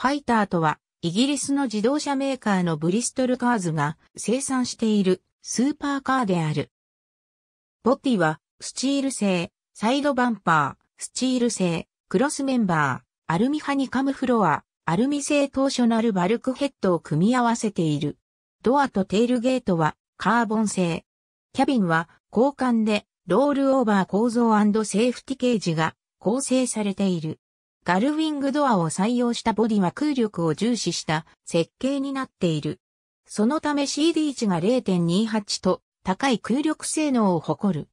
ファイターとは、イギリスの自動車メーカーのブリストルカーズが生産しているスーパーカーである。ボディは、スチール製、サイドバンパー、スチール製、クロスメンバー、アルミハニカムフロア、アルミ製トーショナルバルクヘッドを組み合わせている。ドアとテールゲートはカーボン製。キャビンは交換でロールオーバー構造セーフティケージが構成されている。ガルウィングドアを採用したボディは空力を重視した設計になっている。そのため CD 値が0.28と高い空力性能を誇る。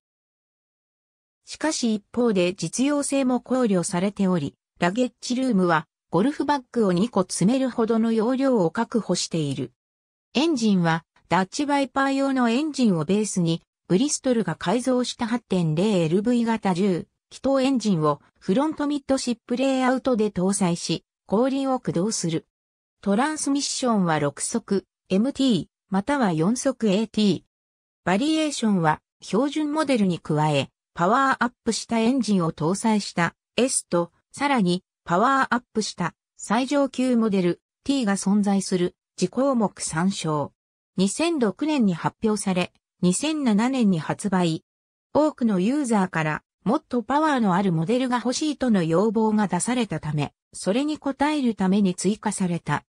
しかし一方で実用性も考慮されており、ラゲッジルームはゴルフバッグを2個詰めるほどの容量を確保している。エンジンはダッチバイパー用のエンジンをベースにブリストルが改造した 8.0LV 型10気筒エンジンをフロントミッドシップレイアウトで搭載し、後輪を駆動する。トランスミッションは6速 MT または4速 AT。バリエーションは標準モデルに加え、パワーアップしたエンジンを搭載した S と、さらにパワーアップした最上級モデル T が存在する次項目参照。2006年に発表され、2007年に発売。多くのユーザーからもっとパワーのあるモデルが欲しいとの要望が出されたため、それに応えるために追加された。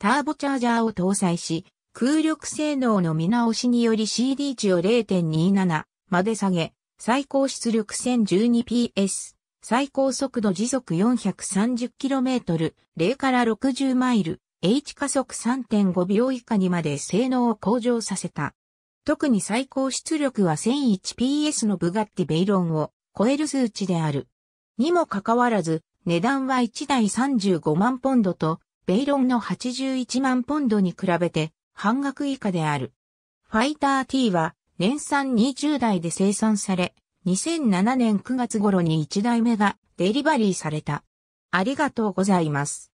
ターボチャージャーを搭載し、空力性能の見直しにより CD 値を0.27まで下げ、最高出力 1012PS、最高速度時速 430km、0から60マイル、H 加速3.5秒以下にまで性能を向上させた。特に最高出力は 1001PS のブガッティベイロンを超える数値である。にもかかわらず、値段は1台35万ポンドと、ベイロンの81万ポンドに比べて半額以下である。ファイター T は年産20台で生産され、2007年9月頃に1台目がデリバリーされた。ありがとうございます。